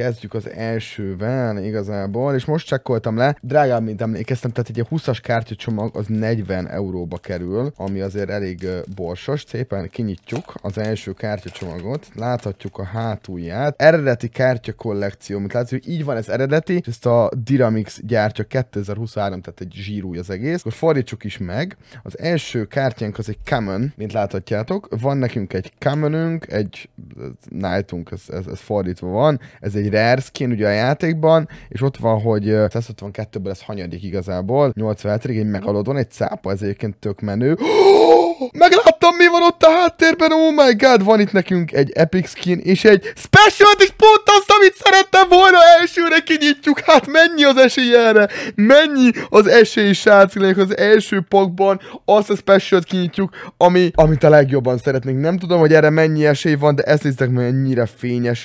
kezdjük az elsővel igazából, és most csekkoltam le, drágább, mint emlékeztem, tehát egy 20-as kártyacsomag az 40 euróba kerül, ami azért elég borsos, szépen kinyitjuk az első kártyacsomagot, láthatjuk a hátulját, eredeti kártyakollekció, mint hogy így van ez eredeti, és ezt a Dynamix gyártja 2023, tehát egy zsírúj az egész, akkor fordítsuk is meg, az első kártyánk az egy common, mint láthatjátok, van nekünk egy commonünk, egy knightunk, ez, ez, ez fordítva van, ez egy egy rare skin ugye a játékban, és ott van, hogy 162-ből ez hanyadik igazából, 87 ig egy megalodon, egy cápa, ez egyébként tök menő. megláttam, mi van ott a háttérben, oh my god, van itt nekünk egy epic skin, és egy special, és pont azt, amit szerettem volna elsőre kinyitjuk, hát mennyi az esély erre, mennyi az esély, srácok, az első pakban azt a special kinyitjuk, ami, amit a legjobban szeretnénk. Nem tudom, hogy erre mennyi esély van, de ezt néztek mennyire fényes